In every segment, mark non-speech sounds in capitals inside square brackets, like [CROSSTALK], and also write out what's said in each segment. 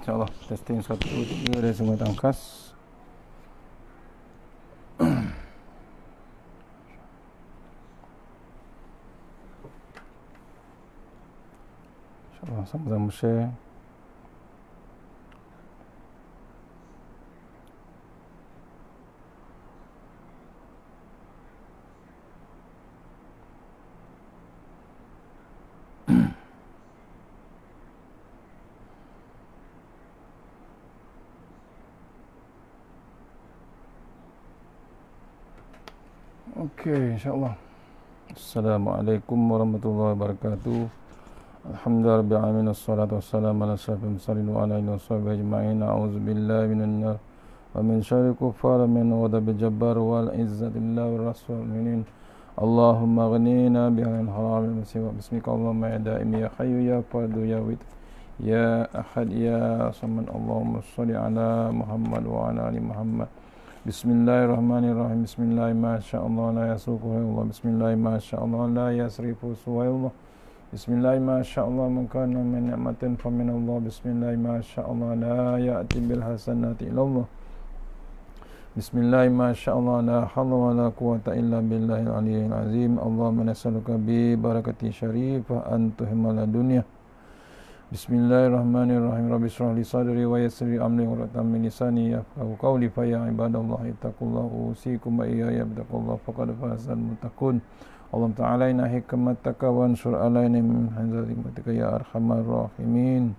InsyaAllah testing satu tiga dari semua tangkas [CLEARS THROAT] InsyaAllah sama-sama share insyaallah Assalamualaikum warahmatullahi wabarakatuh Alhamdulillah rabbil alamin wassalatu wassalamu ala asyrafil mursalin wa ala alihi washabbihi ajma'in a'udzu billahi minan nar wa min syarri kuffar min wadab jabbar wal izzati lillahi wa rasul minin Allahumma ghnina bi'an haram wa bismika Allahumma ya da'im ya hayyu ya fadu ya wit ya ahad ya samad Allahumma salli ala Muhammad wa ala ali Muhammad بسم الله الرحمن الرحيم بسم الله ما شاء الله لا يسوقه الله بسم الله ما شاء الله لا يسرف سوى الله بسم الله ما شاء الله من كان من نعمة فمن الله بسم الله ما شاء الله لا يأتي بالحسنات إلى الله بسم الله ما شاء الله لا حول ولا قوة إلا بالله العلي العظيم اللهم نسألك ببركة شريفة أن تهمل الدنيا Bismillahirrahmanirrahim. Rabbi surah li sadri wa yasri amli uratan min lisani yafqahu qawli fa ya ibadallah ittaqullaha usikum wa iyaya ittaqullaha faqad faza al Allah ta'ala ina hikmat takawan sur alaini min hanzati matika ya arhamar rahimin.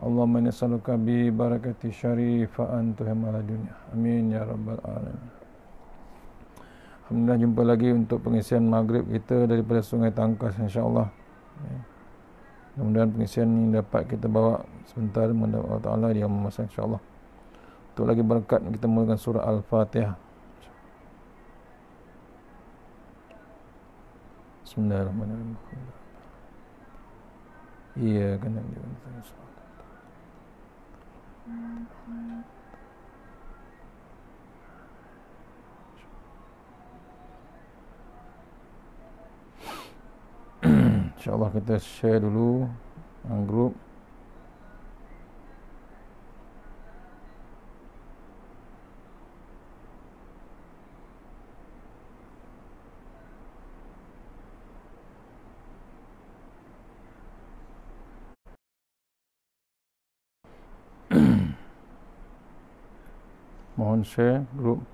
Allah menyesaluka bi barakati syarifa antuhim ala dunia. Amin ya rabbal alamin. Alhamdulillah jumpa lagi untuk pengisian maghrib kita daripada sungai Tangkas insyaAllah. Amin. Ya. Kemudian pengisian ini dapat kita bawa sebentar kepada Allah Taala di rumah insya-Allah. Untuk lagi berkat kita mulakan surah Al-Fatihah. Bismillahirrahmanirrahim. Iya, kena dia. Mm-hmm. InsyaAllah kita share dulu Group [COUGHS] Mohon share group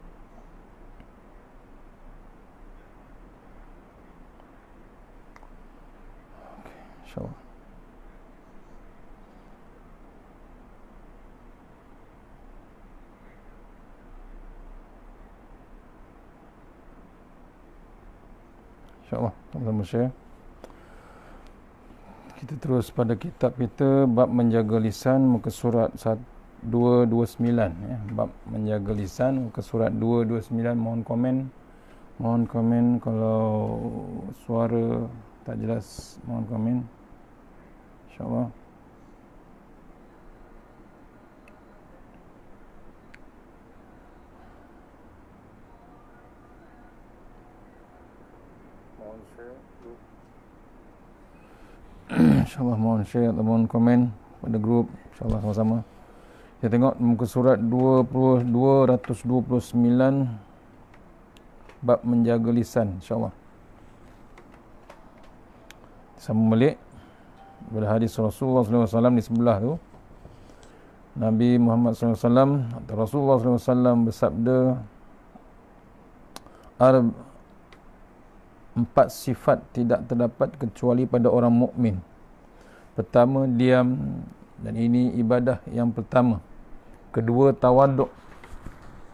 Shalom. InsyaAllah. tuan Kita terus pada kitab kita. Bab menjaga lisan. Muka surat 229. Ya. Bab menjaga lisan. ke surat 229. Mohon komen. Mohon komen kalau suara tak jelas. Mohon komen. Mohon komen. Inshallah. InsyaAllah mohon share mohon komen pada grup InsyaAllah sama-sama Kita tengok muka surat 229 Bab menjaga lisan InsyaAllah Sama balik bila hadis Rasulullah SAW di sebelah tu Nabi Muhammad SAW atau Rasulullah SAW bersabda Arab empat sifat tidak terdapat kecuali pada orang mukmin. Pertama diam dan ini ibadah yang pertama. Kedua tawaduk.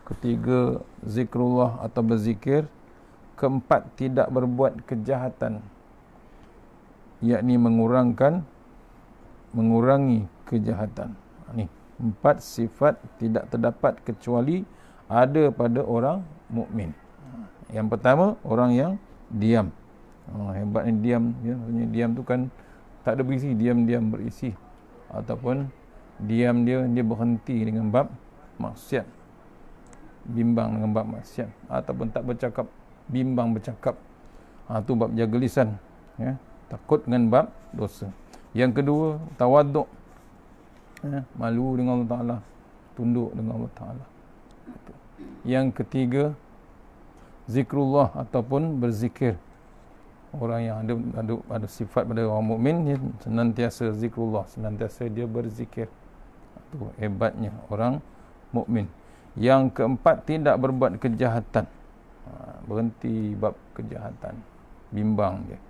Ketiga zikrullah atau berzikir. Keempat tidak berbuat kejahatan yakni mengurangkan mengurangi kejahatan. Ni empat sifat tidak terdapat kecuali ada pada orang mukmin. Yang pertama orang yang diam. Oh, hebat ni diam ya. Maksudnya diam tu kan tak ada berisi, diam-diam berisi ataupun diam dia dia berhenti dengan bab maksiat. Bimbang dengan bab maksiat ataupun tak bercakap, bimbang bercakap. Ah ha, tu bab jaga lisan ya takut dengan bab dosa yang kedua tawaduk eh, malu dengan Allah Ta'ala tunduk dengan Allah Ta'ala yang ketiga zikrullah ataupun berzikir orang yang ada, ada, ada sifat pada orang mukmin senantiasa zikrullah senantiasa dia berzikir itu hebatnya orang mukmin yang keempat tidak berbuat kejahatan ha, berhenti bab kejahatan bimbang dia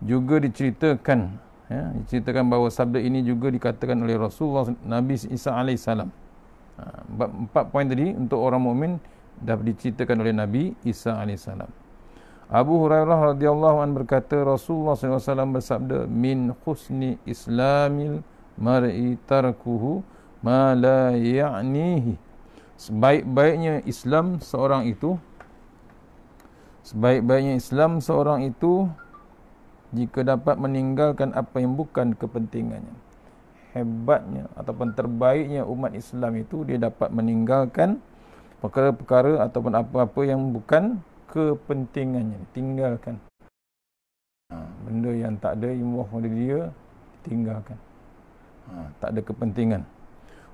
juga diceritakan ya, diceritakan bahawa sabda ini juga dikatakan oleh Rasulullah Nabi Isa AS ha, empat poin tadi untuk orang mukmin dah diceritakan oleh Nabi Isa AS Abu Hurairah radhiyallahu an berkata Rasulullah SAW bersabda min khusni islamil mar'i tarkuhu ma la ya'nihi sebaik-baiknya Islam seorang itu sebaik-baiknya Islam seorang itu jika dapat meninggalkan apa yang bukan kepentingannya hebatnya ataupun terbaiknya umat Islam itu dia dapat meninggalkan perkara-perkara ataupun apa-apa yang bukan kepentingannya tinggalkan ha, benda yang tak ada ilmu oleh dia tinggalkan ha, tak ada kepentingan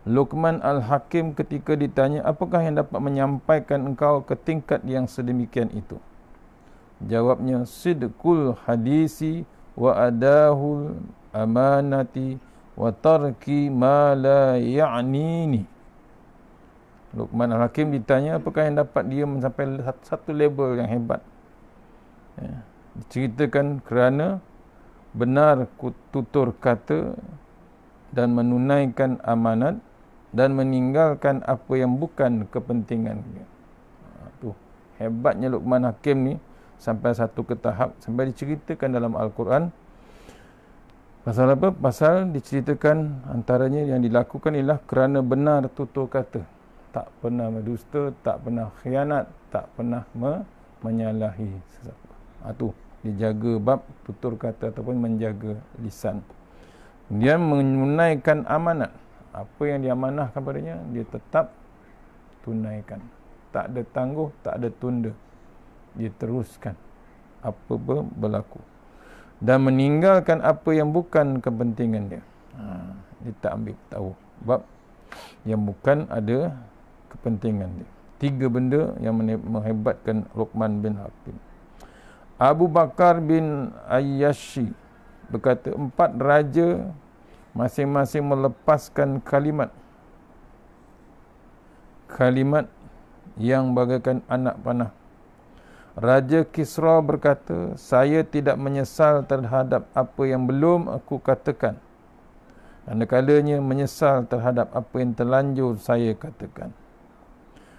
Luqman Al-Hakim ketika ditanya apakah yang dapat menyampaikan engkau ke tingkat yang sedemikian itu Jawabnya sidqul hadisi wa adahul amanati wa tarki ma la ya'nini. Luqman Al-Hakim ditanya apakah yang dapat dia mencapai satu label yang hebat. Ya. Diceritakan kerana benar tutur kata dan menunaikan amanat dan meninggalkan apa yang bukan kepentingannya. Ha, tu hebatnya Luqman Hakim ni sampai satu ke tahap sampai diceritakan dalam al-Quran pasal apa pasal diceritakan antaranya yang dilakukan ialah kerana benar tutur kata tak pernah berdusta tak pernah khianat tak pernah me- menyalahi sesiapa ah, ha, dijaga bab tutur kata ataupun menjaga lisan dia menunaikan amanat apa yang diamanahkan padanya dia tetap tunaikan tak ada tangguh tak ada tunda diteruskan apa berlaku dan meninggalkan apa yang bukan kepentingan dia ha, dia tak ambil tahu bab yang bukan ada kepentingan dia tiga benda yang menghebatkan Luqman bin Hakim Abu Bakar bin Ayyashi berkata empat raja masing-masing melepaskan kalimat kalimat yang bagaikan anak panah Raja Kisra berkata, saya tidak menyesal terhadap apa yang belum aku katakan. Kadang-kadangnya menyesal terhadap apa yang terlanjur saya katakan.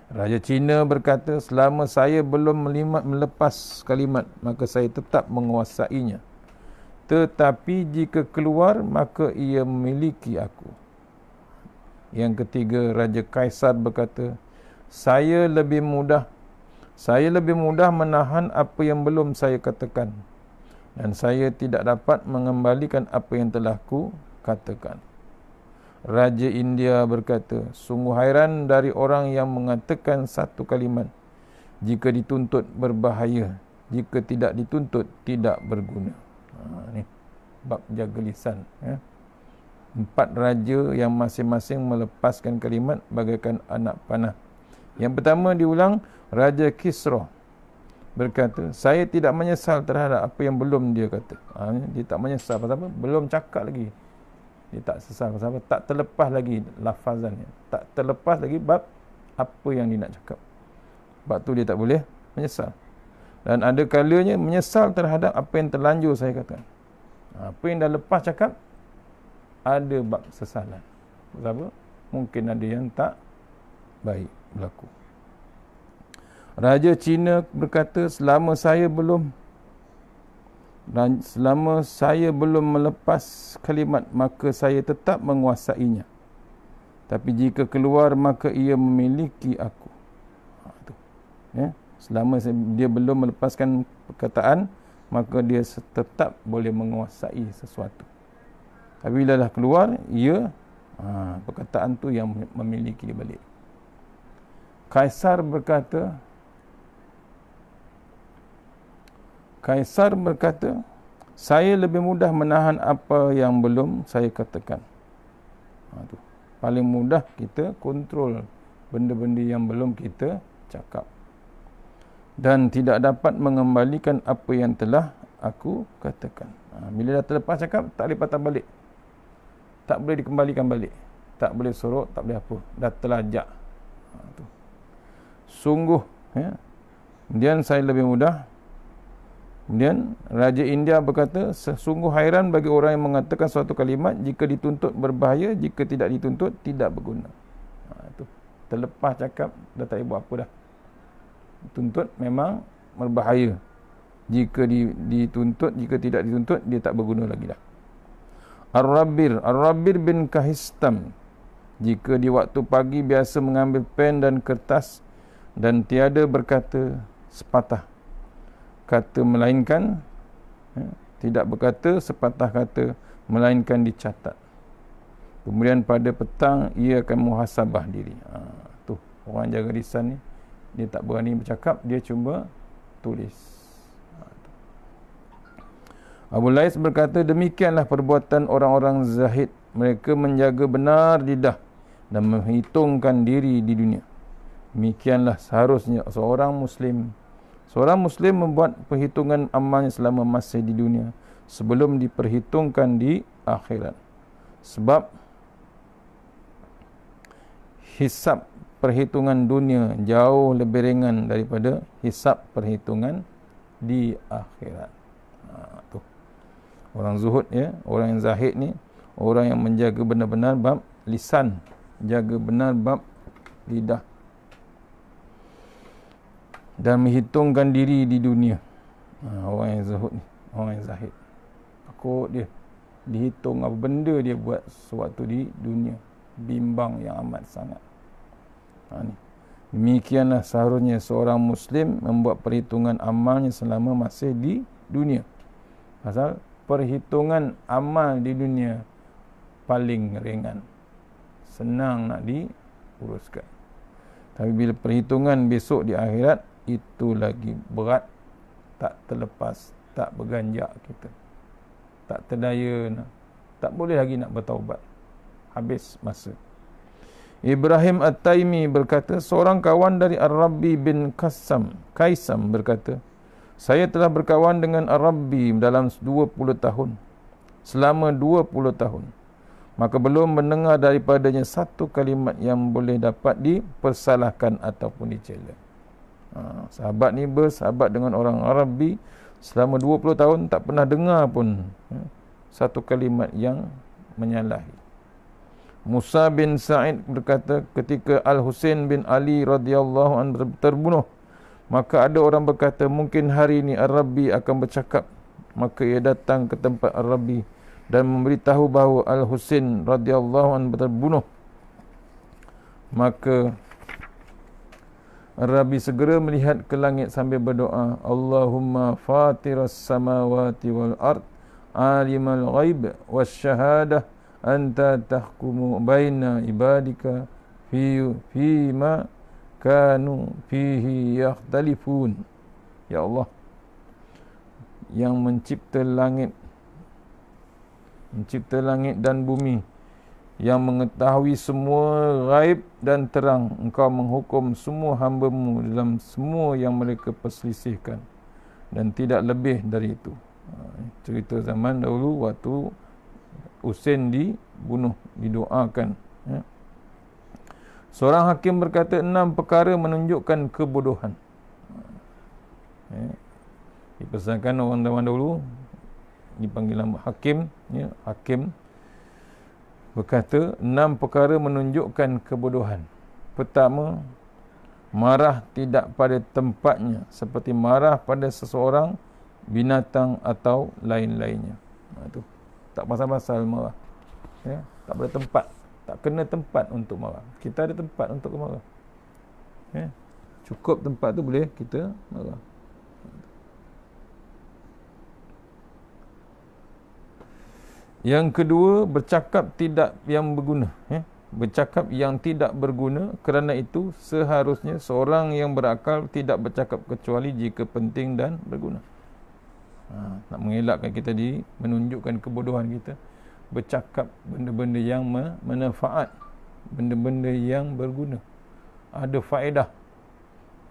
Raja Cina berkata, selama saya belum melimat, melepas kalimat, maka saya tetap menguasainya. Tetapi jika keluar, maka ia memiliki aku. Yang ketiga, Raja Kaisar berkata, saya lebih mudah saya lebih mudah menahan apa yang belum saya katakan dan saya tidak dapat mengembalikan apa yang telah ku katakan. Raja India berkata, sungguh hairan dari orang yang mengatakan satu kalimat. Jika dituntut berbahaya, jika tidak dituntut tidak berguna. Ha, ini bab jaga lisan. Ya. Empat raja yang masing-masing melepaskan kalimat bagaikan anak panah. Yang pertama diulang, Raja Kisra berkata, saya tidak menyesal terhadap apa yang belum dia kata. Ha, dia tak menyesal pasal apa? Belum cakap lagi. Dia tak sesal pasal apa? Tak terlepas lagi lafazannya. Tak terlepas lagi bab apa yang dia nak cakap. Sebab tu dia tak boleh menyesal. Dan ada kalanya menyesal terhadap apa yang terlanjur saya katakan. Ha, apa yang dah lepas cakap, ada bab sesalan. Sebab apa? Mungkin ada yang tak baik berlaku. Raja Cina berkata selama saya belum selama saya belum melepas kalimat maka saya tetap menguasainya. Tapi jika keluar maka ia memiliki aku. Ha, tu. Ya, selama dia belum melepaskan perkataan maka dia tetap boleh menguasai sesuatu. Tapi bila dah keluar ia ha, perkataan tu yang memiliki balik. Kaisar berkata, Kaisar berkata, saya lebih mudah menahan apa yang belum saya katakan. Aduh, ha, Paling mudah kita kontrol benda-benda yang belum kita cakap. Dan tidak dapat mengembalikan apa yang telah aku katakan. Ha, bila dah terlepas cakap, tak boleh patah balik. Tak boleh dikembalikan balik. Tak boleh sorok, tak boleh apa. Dah telajak. Ha, tu. Sungguh. Ya. Kemudian saya lebih mudah Kemudian Raja India berkata sesungguh hairan bagi orang yang mengatakan suatu kalimat jika dituntut berbahaya jika tidak dituntut tidak berguna. Ha, itu terlepas cakap dah tak buat apa dah. Tuntut memang berbahaya. Jika di, dituntut jika tidak dituntut dia tak berguna lagi dah. Ar-Rabbir, Ar-Rabbir bin Kahistam. Jika di waktu pagi biasa mengambil pen dan kertas dan tiada berkata sepatah kata melainkan ya, tidak berkata sepatah kata melainkan dicatat kemudian pada petang ia akan muhasabah diri ha, tu orang jaga lisan ni dia tak berani bercakap dia cuba tulis ha, Abu Lais berkata demikianlah perbuatan orang-orang zahid mereka menjaga benar lidah dan menghitungkan diri di dunia demikianlah seharusnya seorang muslim Seorang Muslim membuat perhitungan amalnya selama masa di dunia sebelum diperhitungkan di akhirat. Sebab hisap perhitungan dunia jauh lebih ringan daripada hisap perhitungan di akhirat. Ha, tu. Orang zuhud ya, orang yang zahid ni, orang yang menjaga benar-benar bab lisan, jaga benar bab lidah dan menghitungkan diri di dunia. Ha, orang yang zahid ni, orang yang zahid. Aku dia dihitung apa benda dia buat sewaktu di dunia. Bimbang yang amat sangat. Ha, ni. Demikianlah seharusnya seorang Muslim membuat perhitungan amalnya selama masih di dunia. Pasal perhitungan amal di dunia paling ringan. Senang nak diuruskan. Tapi bila perhitungan besok di akhirat, itu lagi berat tak terlepas tak berganjak kita tak terdaya nak. tak boleh lagi nak bertaubat habis masa Ibrahim At-Taimi berkata seorang kawan dari Ar-Rabbi bin Qassam Kaisam berkata saya telah berkawan dengan Ar-Rabbi dalam 20 tahun selama 20 tahun maka belum mendengar daripadanya satu kalimat yang boleh dapat dipersalahkan ataupun dicela. Ha, sahabat ni bersahabat dengan orang Arabi selama 20 tahun tak pernah dengar pun ya, satu kalimat yang menyalahi Musa bin Sa'id berkata ketika Al-Husain bin Ali radhiyallahu an terbunuh maka ada orang berkata mungkin hari ini Arabi akan bercakap maka ia datang ke tempat Arabi dan memberitahu bahawa Al-Husain radhiyallahu an terbunuh maka Rabi segera melihat ke langit sambil berdoa, Allahumma fatiras samawati wal ard, alimal ghaib was syahadah, anta tahkumu baina ibadika fi fi ma kanu fihi yakhtalifun. Ya Allah, yang mencipta langit mencipta langit dan bumi yang mengetahui semua raib dan terang engkau menghukum semua hambamu dalam semua yang mereka perselisihkan dan tidak lebih dari itu ha, cerita zaman dahulu waktu Usain dibunuh didoakan ya. seorang hakim berkata enam perkara menunjukkan kebodohan ha, ya. dipersangkan orang zaman dahulu dipanggil hakim ya, hakim berkata enam perkara menunjukkan kebodohan. Pertama, marah tidak pada tempatnya seperti marah pada seseorang, binatang atau lain-lainnya. Ha, tu tak pasal-pasal marah. Ya, tak pada tempat, tak kena tempat untuk marah. Kita ada tempat untuk marah. Ya. Cukup tempat tu boleh kita marah. Yang kedua, bercakap tidak yang berguna. Eh? Bercakap yang tidak berguna kerana itu seharusnya seorang yang berakal tidak bercakap kecuali jika penting dan berguna. Ha, nak mengelakkan kita di menunjukkan kebodohan kita. Bercakap benda-benda yang menafaat. Benda-benda yang berguna. Ada faedah.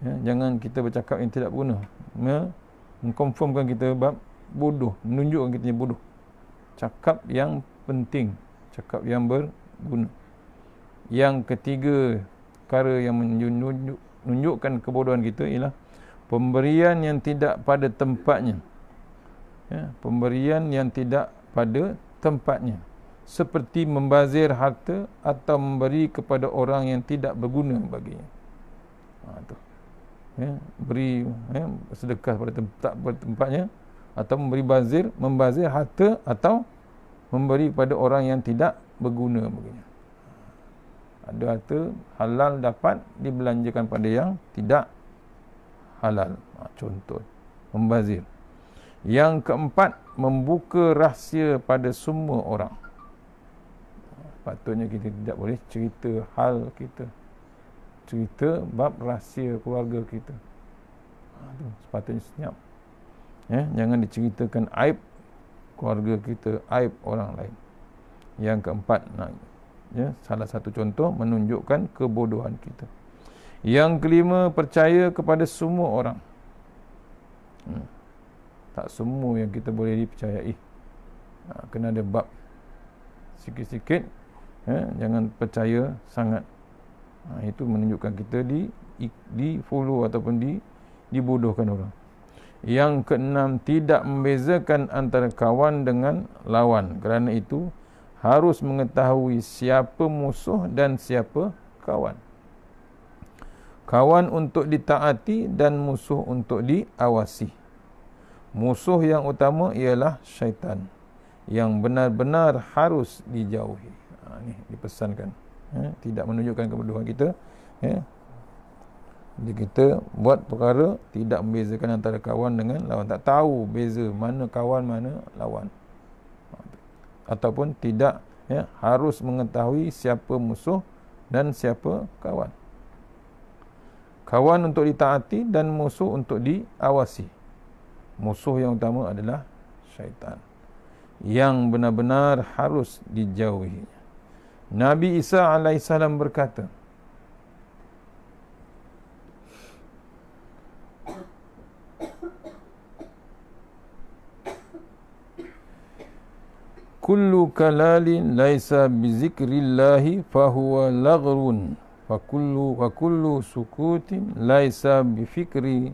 Ya, jangan kita bercakap yang tidak berguna. Ya, mengkonfirmkan kita bab bodoh. Menunjukkan kita bodoh cakap yang penting cakap yang berguna yang ketiga perkara yang menunjukkan kebodohan kita ialah pemberian yang tidak pada tempatnya ya, pemberian yang tidak pada tempatnya seperti membazir harta atau memberi kepada orang yang tidak berguna baginya ha, tu. Ya, beri ya, sedekah pada tempat, pada tempatnya atau memberi bazir, membazir harta atau memberi pada orang yang tidak berguna begini. Ada harta halal dapat dibelanjakan pada yang tidak halal. Ha, contoh, membazir. Yang keempat, membuka rahsia pada semua orang. Patutnya kita tidak boleh cerita hal kita. Cerita bab rahsia keluarga kita. Ha, sepatutnya senyap. Ya, jangan diceritakan aib keluarga kita, aib orang lain. Yang keempat, nah, ya, salah satu contoh menunjukkan kebodohan kita. Yang kelima, percaya kepada semua orang. Hmm. Tak semua yang kita boleh dipercayai. Ha, kena ada bab. Sikit-sikit, ya, jangan percaya sangat. Ha, itu menunjukkan kita di, di follow ataupun di dibodohkan orang. Yang keenam tidak membezakan antara kawan dengan lawan. Kerana itu harus mengetahui siapa musuh dan siapa kawan. Kawan untuk ditaati dan musuh untuk diawasi. Musuh yang utama ialah syaitan yang benar-benar harus dijauhi. Ha, ini dipesankan. Ya, tidak menunjukkan kebodohan kita. Ya, jadi kita buat perkara tidak membezakan antara kawan dengan lawan. Tak tahu beza mana kawan, mana lawan. Ataupun tidak ya, harus mengetahui siapa musuh dan siapa kawan. Kawan untuk ditaati dan musuh untuk diawasi. Musuh yang utama adalah syaitan. Yang benar-benar harus dijauhi. Nabi Isa alaihissalam berkata, kullu kalalin laisa bizikrillahi fahuwa lagrun wa kullu wa kullu sukutin laisa bifikri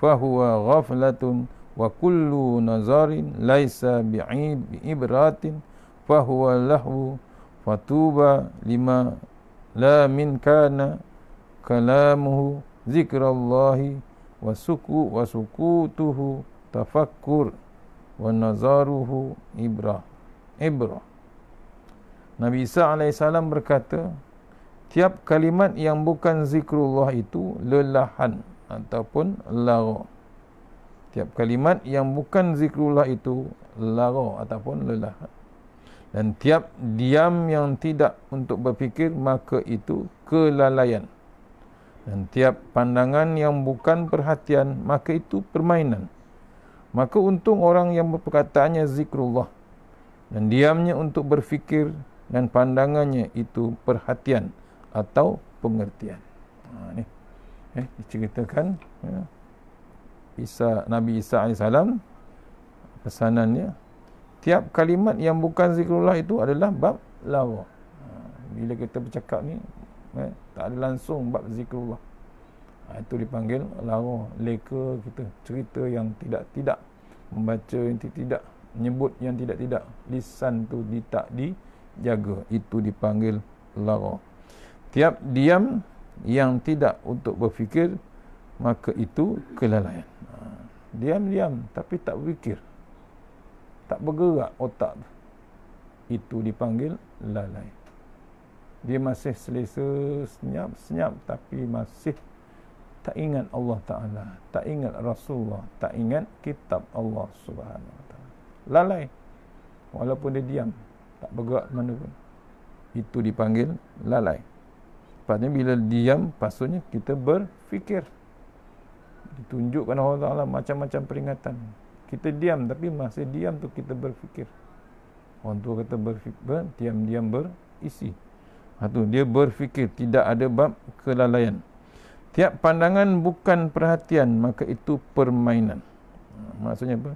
fahuwa ghaflatun wa kullu nazarin laisa bi'ib ibratin fahuwa lahu fatuba lima la min kana kalamuhu zikrallahi wa suku wa sukutuhu tafakkur wa nazaruhu ibrah Ibro. Nabi Isa AS berkata, tiap kalimat yang bukan zikrullah itu lelahan ataupun laro. Tiap kalimat yang bukan zikrullah itu laro ataupun lelahan. Dan tiap diam yang tidak untuk berfikir, maka itu kelalaian. Dan tiap pandangan yang bukan perhatian, maka itu permainan. Maka untung orang yang berperkataannya zikrullah dan diamnya untuk berfikir dan pandangannya itu perhatian atau pengertian. Ha, ni. Eh, diceritakan ya. Isa, Nabi Isa AS pesanannya tiap kalimat yang bukan zikrullah itu adalah bab lawa. Ha, bila kita bercakap ni eh, tak ada langsung bab zikrullah. Ha, itu dipanggil lawa, leka kita, cerita yang tidak-tidak, membaca yang tidak-tidak menyebut yang tidak-tidak lisan tu di tak dijaga itu dipanggil lara tiap diam yang tidak untuk berfikir maka itu kelalaian ha, diam-diam tapi tak berfikir tak bergerak otak tu itu dipanggil lalai dia masih selesa senyap-senyap tapi masih tak ingat Allah Ta'ala, tak ingat Rasulullah, tak ingat kitab Allah SWT lalai walaupun dia diam tak bergerak mana pun itu dipanggil lalai lepasnya bila diam pasalnya kita berfikir ditunjukkan Allah Ta'ala macam-macam peringatan kita diam tapi masih diam tu kita berfikir orang tua kata berfikir diam-diam berisi Satu, ha dia berfikir tidak ada bab kelalaian tiap pandangan bukan perhatian maka itu permainan ha, maksudnya apa?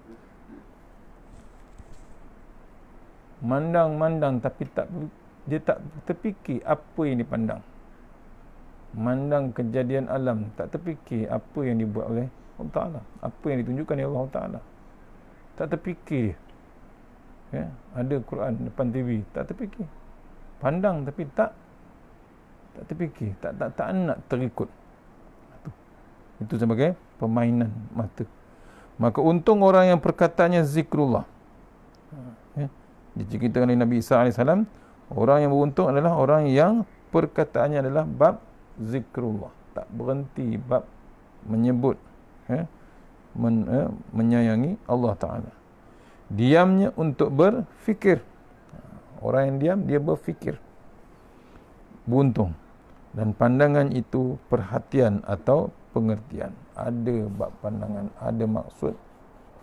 mandang-mandang tapi tak dia tak terfikir apa yang dipandang mandang kejadian alam tak terfikir apa yang dibuat oleh Allah Ta'ala apa yang ditunjukkan oleh Allah Ta'ala tak terfikir ya? ada Quran depan TV tak terfikir pandang tapi tak tak terfikir tak tak tak nak terikut itu itu sebagai permainan mata maka untung orang yang perkataannya zikrullah diceritakan oleh Nabi Isa AS orang yang beruntung adalah orang yang perkataannya adalah bab zikrullah tak berhenti bab menyebut eh, men, eh, menyayangi Allah Ta'ala diamnya untuk berfikir orang yang diam dia berfikir beruntung dan pandangan itu perhatian atau pengertian ada bab pandangan ada maksud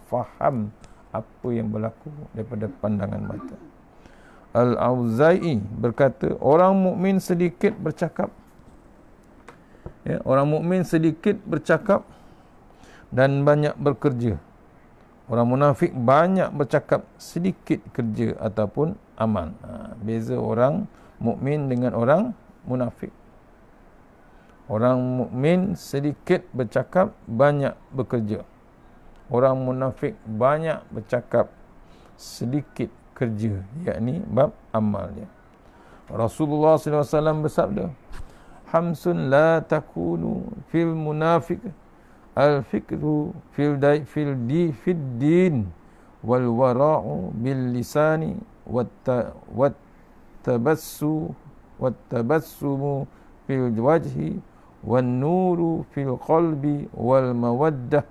faham apa yang berlaku daripada pandangan mata. Al-Auza'i berkata, orang mukmin sedikit bercakap. Ya, orang mukmin sedikit bercakap dan banyak bekerja. Orang munafik banyak bercakap, sedikit kerja ataupun aman. Ha, beza orang mukmin dengan orang munafik. Orang mukmin sedikit bercakap, banyak bekerja orang munafik banyak bercakap sedikit kerja yakni bab amalnya Rasulullah SAW bersabda Hamsun la takunu fil munafik al fikru fil dai fil di fid din wal wara'u bil lisani wat wat tabassu wat tabassumu fil wajhi wan nuru fil qalbi wal mawaddah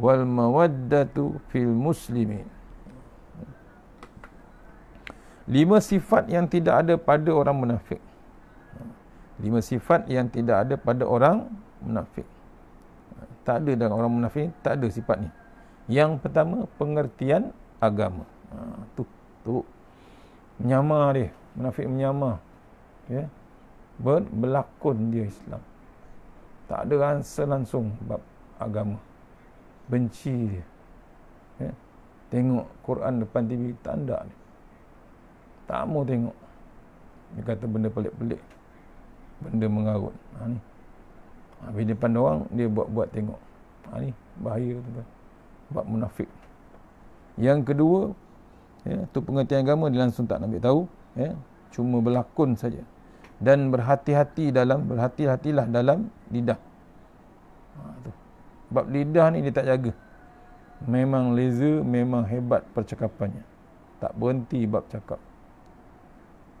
wal mawaddatu fil muslimin. Lima sifat yang tidak ada pada orang munafik. Lima sifat yang tidak ada pada orang munafik. Tak ada dalam orang munafik, tak ada sifat ni. Yang pertama, pengertian agama. Ha, tu, tu. Menyamar dia. Munafik menyamar. Okay. Ya. Ber, berlakon dia Islam. Tak ada rasa langsung bab agama benci dia. Ya? Tengok Quran depan TV, tak ada ni. Tak mau tengok. Dia kata benda pelik-pelik. Benda mengarut. Ha, ni. Ha, habis depan orang, dia buat-buat tengok. Ha, ni. Bahaya tu kan. Buat munafik. Yang kedua, ya, tu pengertian agama dia langsung tak nak tahu. Ya. Cuma berlakon saja. Dan berhati-hati dalam, berhati-hatilah dalam lidah. Ha, tu. Sebab lidah ni dia tak jaga. Memang laser, memang hebat percakapannya. Tak berhenti bab cakap.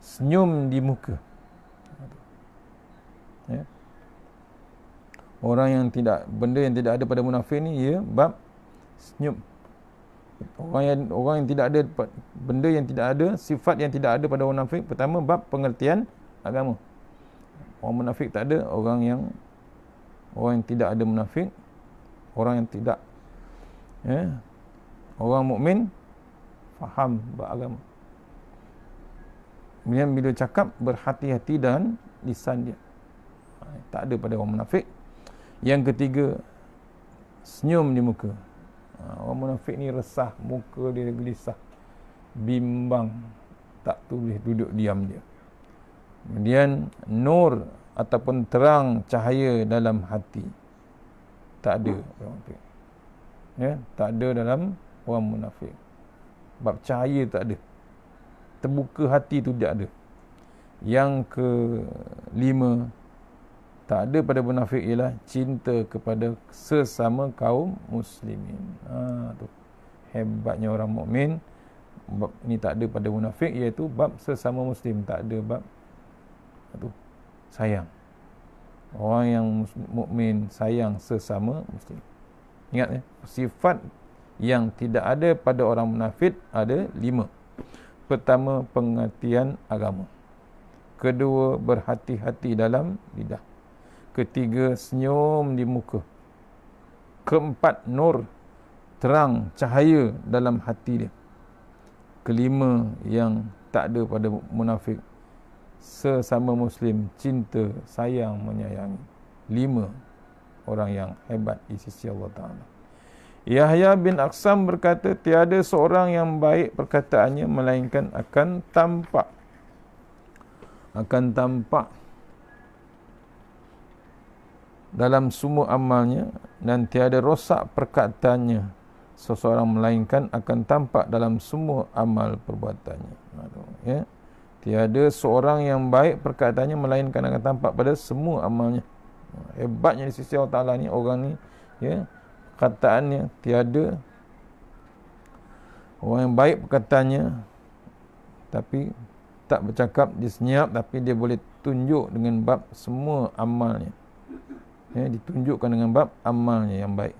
Senyum di muka. Ya. Orang yang tidak, benda yang tidak ada pada munafik ni, ya, bab senyum. Orang yang, orang yang tidak ada, benda yang tidak ada, sifat yang tidak ada pada munafik, pertama, bab pengertian agama. Orang munafik tak ada, orang yang, orang yang tidak ada munafik, orang yang tidak ya orang mukmin faham beragama kemudian bila cakap berhati-hati dan lisan dia ha, tak ada pada orang munafik yang ketiga senyum di muka ha, orang munafik ni resah muka dia gelisah bimbang tak boleh duduk diam dia kemudian nur ataupun terang cahaya dalam hati tak ada orang munafik ya tak ada dalam orang munafik bab cahaya tak ada terbuka hati tu tak ada yang ke lima tak ada pada munafik ialah cinta kepada sesama kaum muslimin ha, tu hebatnya orang mukmin bab ni tak ada pada munafik iaitu bab sesama muslim tak ada bab tu sayang orang yang mukmin sayang sesama muslim ingat ya sifat yang tidak ada pada orang munafik ada lima pertama pengertian agama kedua berhati-hati dalam lidah ketiga senyum di muka keempat nur terang cahaya dalam hati dia kelima yang tak ada pada munafik sesama muslim cinta sayang menyayangi lima orang yang hebat di sisi Allah Taala Yahya bin Aksam berkata tiada seorang yang baik perkataannya melainkan akan tampak akan tampak dalam semua amalnya dan tiada rosak perkataannya seseorang melainkan akan tampak dalam semua amal perbuatannya. Ya. Tiada seorang yang baik perkataannya melainkan akan tampak pada semua amalnya. Hebatnya di sisi Allah Ta'ala ni orang ni ya kataannya tiada orang yang baik perkataannya tapi tak bercakap dia senyap tapi dia boleh tunjuk dengan bab semua amalnya. Ya, ditunjukkan dengan bab amalnya yang baik.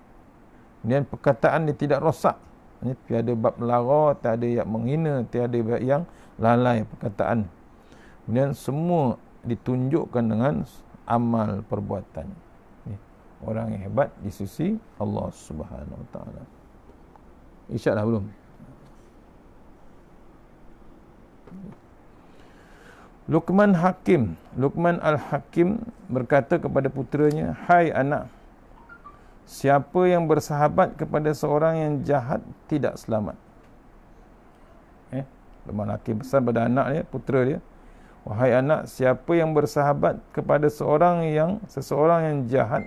Kemudian perkataan dia tidak rosak. Ini tiada bab lara, tiada yang menghina, tiada yang lalai perkataan. Kemudian semua ditunjukkan dengan amal perbuatan. Orang yang hebat di sisi Allah Subhanahu Wa Taala. Isyak dah lah, belum? Luqman Hakim, Luqman Al-Hakim berkata kepada putranya, "Hai anak, Siapa yang bersahabat kepada seorang yang jahat tidak selamat. Eh, lemah laki besar pada anak dia, putera dia. Wahai anak, siapa yang bersahabat kepada seorang yang seseorang yang jahat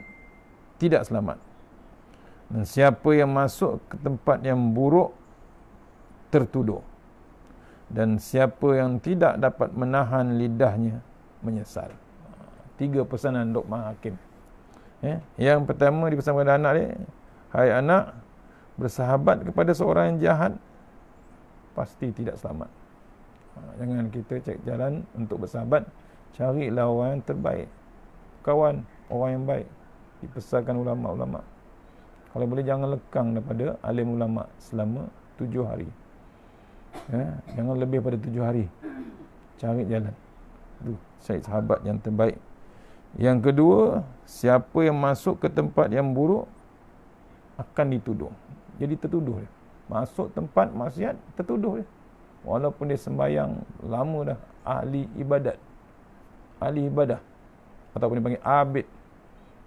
tidak selamat. Dan siapa yang masuk ke tempat yang buruk tertuduh. Dan siapa yang tidak dapat menahan lidahnya menyesal. Tiga pesanan Dokma Hakim. Ya. Yang pertama dipesan kepada anak dia, hai anak, bersahabat kepada seorang yang jahat, pasti tidak selamat. Ha, jangan kita cek jalan untuk bersahabat, cari lawan yang terbaik. Kawan, orang yang baik. Dipesankan ulama-ulama. Kalau boleh jangan lekang daripada alim ulama selama tujuh hari. Ya, jangan lebih daripada tujuh hari. Cari jalan. Itu cari sahabat yang terbaik. Yang kedua, siapa yang masuk ke tempat yang buruk akan dituduh. Jadi tertuduh dia. Masuk tempat maksiat tertuduh dia. Walaupun dia sembahyang lama dah ahli ibadat. Ahli ibadah ataupun dipanggil abid.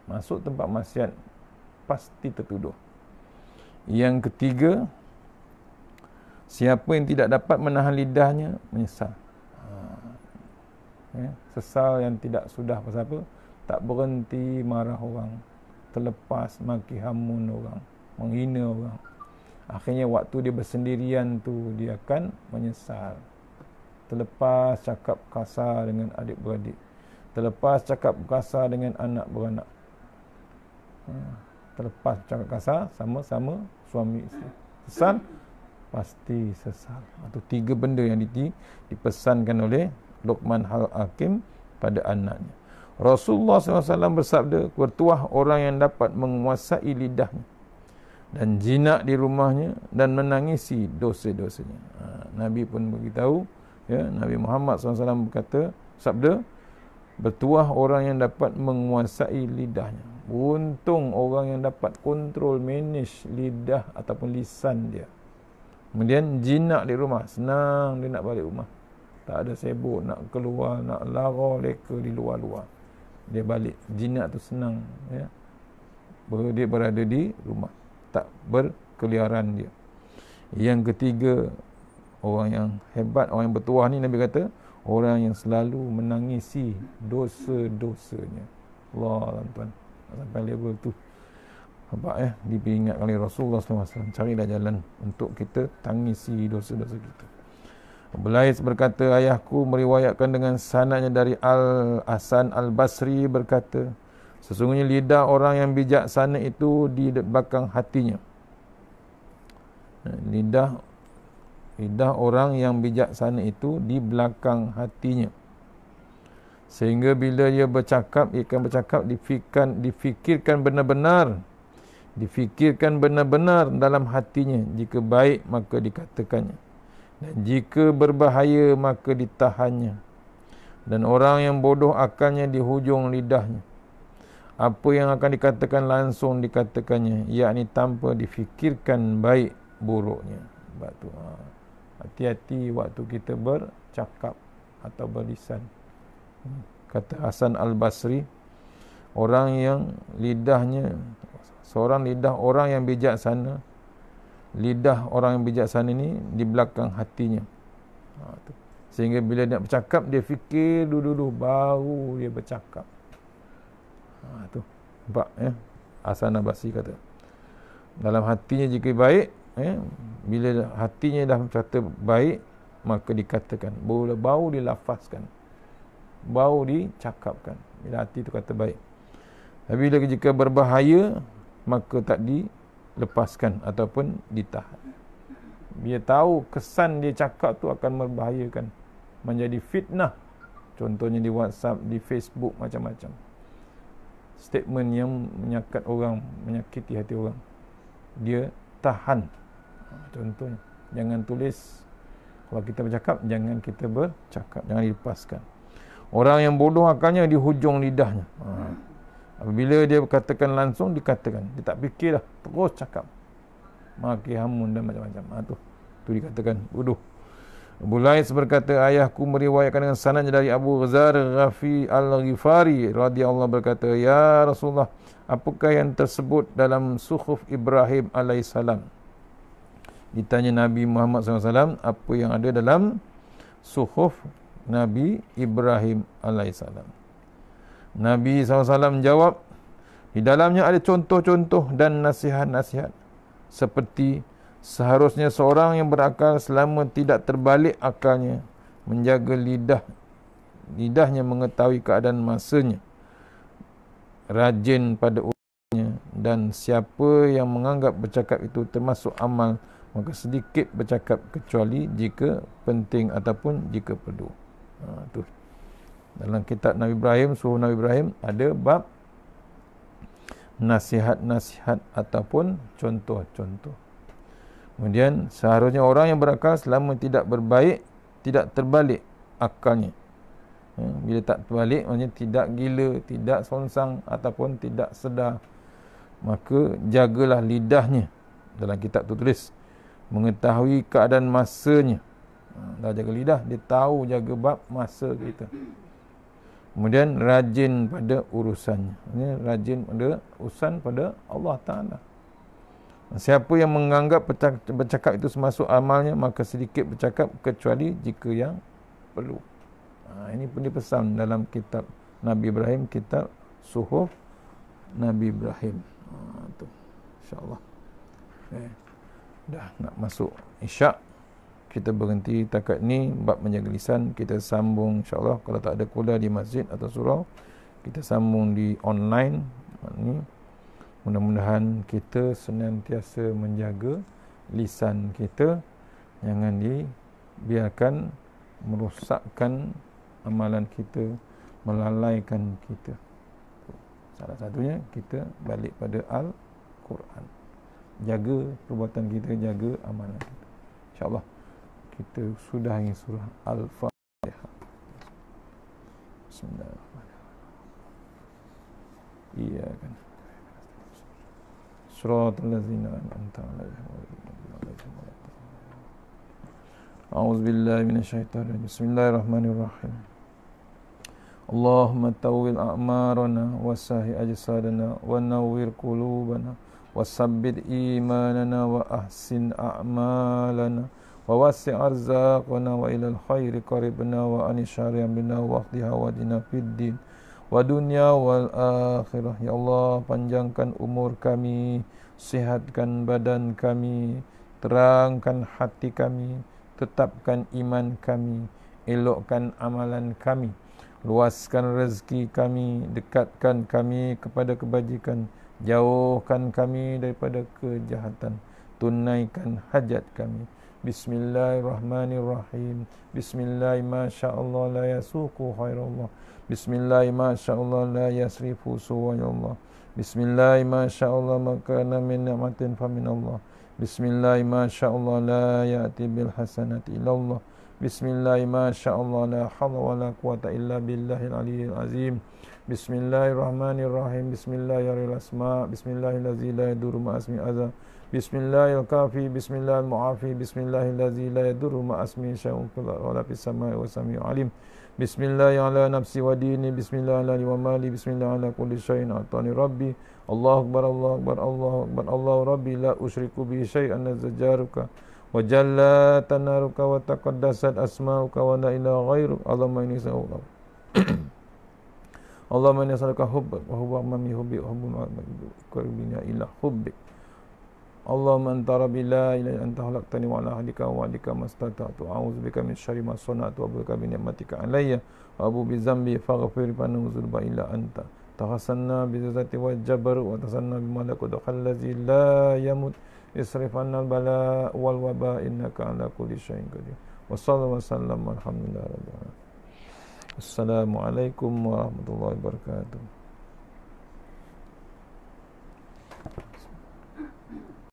Masuk tempat maksiat pasti tertuduh. Yang ketiga, siapa yang tidak dapat menahan lidahnya menyesal. Ha. Ya, sesal yang tidak sudah pasal apa? tak berhenti marah orang terlepas maki hamun orang menghina orang akhirnya waktu dia bersendirian tu dia akan menyesal terlepas cakap kasar dengan adik-beradik terlepas cakap kasar dengan anak-beranak ha, terlepas cakap kasar sama-sama suami isteri sesal pasti sesal atau tiga benda yang di, dipesankan oleh Luqman Hal Hakim pada anaknya Rasulullah SAW bersabda, bertuah orang yang dapat menguasai lidah dan jinak di rumahnya dan menangisi dosa-dosanya. Ha, Nabi pun beritahu, ya, Nabi Muhammad SAW berkata, sabda, bertuah orang yang dapat menguasai lidahnya. Untung orang yang dapat kontrol, manage lidah ataupun lisan dia. Kemudian jinak di rumah, senang dia nak balik rumah. Tak ada sibuk nak keluar, nak lara leka di luar-luar dia balik jinak tu senang ya dia berada di rumah tak berkeliaran dia yang ketiga orang yang hebat orang yang bertuah ni nabi kata orang yang selalu menangisi dosa-dosanya Allah lah, tuan sampai level tu apa ya diingat oleh Rasulullah SAW carilah jalan untuk kita tangisi dosa-dosa kita Belais berkata, ayahku meriwayatkan dengan sanaknya dari Al-Hasan Al-Basri berkata, sesungguhnya lidah orang yang bijak sana itu di belakang hatinya. Lidah lidah orang yang bijak sana itu di belakang hatinya. Sehingga bila ia bercakap, ia akan bercakap, difikan, difikirkan benar-benar. Difikirkan benar-benar dalam hatinya. Jika baik, maka dikatakannya. Dan jika berbahaya maka ditahannya Dan orang yang bodoh akannya di hujung lidahnya Apa yang akan dikatakan langsung dikatakannya Yakni tanpa difikirkan baik buruknya Batu. Ha, hati-hati waktu kita bercakap atau berlisan hmm, Kata Hasan Al-Basri Orang yang lidahnya Seorang lidah orang yang bijaksana lidah orang yang bijaksana ni di belakang hatinya. Ha, tu. Sehingga bila dia bercakap, dia fikir dulu-dulu baru dia bercakap. Ha, tu. Nampak ya? Asana Basri kata. Dalam hatinya jika baik, eh? bila hatinya dah kata baik, maka dikatakan. Bila baru dilafazkan. Baru dicakapkan. Bila hati tu kata baik. Tapi bila jika berbahaya, maka tak di lepaskan ataupun ditahan. Dia tahu kesan dia cakap tu akan membahayakan. Menjadi fitnah. Contohnya di WhatsApp, di Facebook, macam-macam. Statement yang menyakat orang, menyakiti hati orang. Dia tahan. Contohnya, jangan tulis. Kalau kita bercakap, jangan kita bercakap. Jangan dilepaskan. Orang yang bodoh akalnya di hujung lidahnya. Ha. Apabila dia berkatakan langsung dikatakan, dia tak fikirlah, terus cakap. Maki hamun dan macam-macam. Ha, tu. Tu dikatakan bodoh. Abu Lais berkata ayahku meriwayatkan dengan sanadnya dari Abu Ghazar Rafi Al-Ghifari radhiyallahu berkata ya Rasulullah apakah yang tersebut dalam suhuf Ibrahim alaihissalam ditanya Nabi Muhammad SAW apa yang ada dalam suhuf Nabi Ibrahim alaihissalam Nabi SAW menjawab di dalamnya ada contoh-contoh dan nasihat-nasihat seperti seharusnya seorang yang berakal selama tidak terbalik akalnya menjaga lidah lidahnya mengetahui keadaan masanya rajin pada urusannya dan siapa yang menganggap bercakap itu termasuk amal maka sedikit bercakap kecuali jika penting ataupun jika perlu ha, dalam kitab Nabi Ibrahim suhu Nabi Ibrahim ada bab nasihat-nasihat ataupun contoh-contoh kemudian seharusnya orang yang berakal selama tidak berbaik tidak terbalik akalnya ya, bila tak terbalik maknanya tidak gila tidak sonsang ataupun tidak sedar maka jagalah lidahnya dalam kitab tu tulis mengetahui keadaan masanya ha, dah jaga lidah dia tahu jaga bab masa kita Kemudian rajin pada urusannya. Ini rajin pada urusan pada Allah Ta'ala. Siapa yang menganggap bercakap itu semasuk amalnya, maka sedikit bercakap kecuali jika yang perlu. Ha, ini pun dipesan dalam kitab Nabi Ibrahim, kitab Suhuf Nabi Ibrahim. Ha, tu. InsyaAllah. Okay. Eh, dah nak masuk isyak kita berhenti takat ni bab menjaga lisan kita sambung insyaallah kalau tak ada kuliah di masjid atau surau kita sambung di online ni mudah-mudahan kita senantiasa menjaga lisan kita jangan dibiarkan merosakkan amalan kita melalaikan kita salah satunya kita balik pada al-Quran jaga perbuatan kita jaga amalan kita insyaallah kita sudahi surah Al-Fatihah. Bismillahirrahmanirrahim. Iya kan. Surat al-lazina an'amta alaihim wa alaihim wa أعوذ بالله من الشيطان الرجيم بسم الله الرحمن الرحيم اللهم توّل أعمارنا وسهي أجسادنا ونوّر قلوبنا وثبت إيماننا وأحسن أعمالنا ووسع أرزاقنا وإلى الخير قربنا وأني شر يمنا واخذ fiddin wa الدين wal akhirah Ya Allah panjangkan umur kami sihatkan badan kami terangkan hati kami tetapkan iman kami elokkan amalan kami luaskan rezeki kami dekatkan kami kepada kebajikan jauhkan kami daripada kejahatan tunaikan hajat kami Bismillahirrahmanirrahim. Bismillah masyaallah la yasuqu khairullah. Bismillah masyaallah la yasrifu suwayullah. Bismillah masyaallah maka na min ni'matin fa min Allah. Bismillah masyaallah la ya'ti bil hasanati illallah. Bismillah masyaallah la hawla wala quwata illa billahil aliyyil azim. Bismillahirrahmanirrahim. Bismillahirrahmanirrahim. Bismillahirrahmanirrahim. Bismillahirrahmanirrahim. Bismillahirrahmanirrahim. Bismillahirrahmanirrahim. Bismillahirrahmanirrahim. بسم الله الكافي بسم الله المعافي بسم الله الذي لا يضر مع اسمه شيء ولا في السماء وسميع عليم بسم الله على نفسي وديني بسم الله على ومالي بسم الله على كل شيء اعطاني ربي الله اكبر الله اكبر الله اكبر الله ربي لا اشرك به شيئا نزجارك وجل تنارك وتقدست اسماؤك ولا اله غيرك اللهم اني اسالك اللهم اني اسالك حبك وهو ما من حبي وهو ما من قربنا الى حبك Allahumma anta rabbila ila anta khalaqtani wa ala hadika wa adika mastata'tu a'udzu bika min syarri ma sana'tu wa bika min ni'matika 'alayya wa abu bi dzambi faghfir fa innahu zulba illa anta tahassanna bi dzati wa jabr wa tahassanna bi malakud khallazi la yamut isrif 'anna al bala wal waba innaka 'ala kulli syai'in qadir wa sallallahu wa sallam alhamdulillah rabbil alamin assalamu alaikum warahmatullahi wabarakatuh